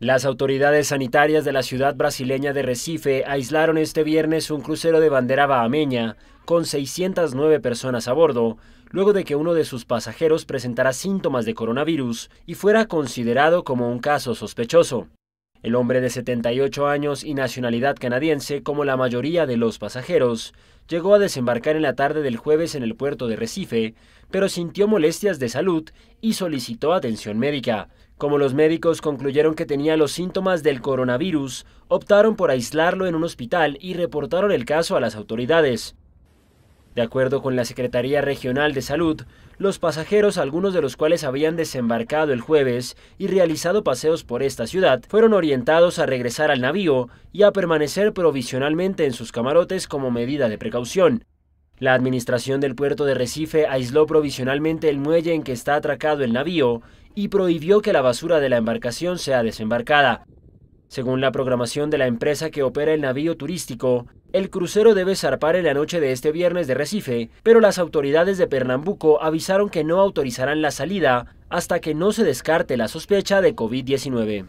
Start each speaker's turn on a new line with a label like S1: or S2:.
S1: Las autoridades sanitarias de la ciudad brasileña de Recife aislaron este viernes un crucero de bandera bahameña con 609 personas a bordo, luego de que uno de sus pasajeros presentara síntomas de coronavirus y fuera considerado como un caso sospechoso. El hombre de 78 años y nacionalidad canadiense, como la mayoría de los pasajeros, llegó a desembarcar en la tarde del jueves en el puerto de Recife, pero sintió molestias de salud y solicitó atención médica. Como los médicos concluyeron que tenía los síntomas del coronavirus, optaron por aislarlo en un hospital y reportaron el caso a las autoridades. De acuerdo con la Secretaría Regional de Salud, los pasajeros, algunos de los cuales habían desembarcado el jueves y realizado paseos por esta ciudad, fueron orientados a regresar al navío y a permanecer provisionalmente en sus camarotes como medida de precaución. La administración del puerto de Recife aisló provisionalmente el muelle en que está atracado el navío y prohibió que la basura de la embarcación sea desembarcada. Según la programación de la empresa que opera el navío turístico, el crucero debe zarpar en la noche de este viernes de Recife, pero las autoridades de Pernambuco avisaron que no autorizarán la salida hasta que no se descarte la sospecha de COVID-19.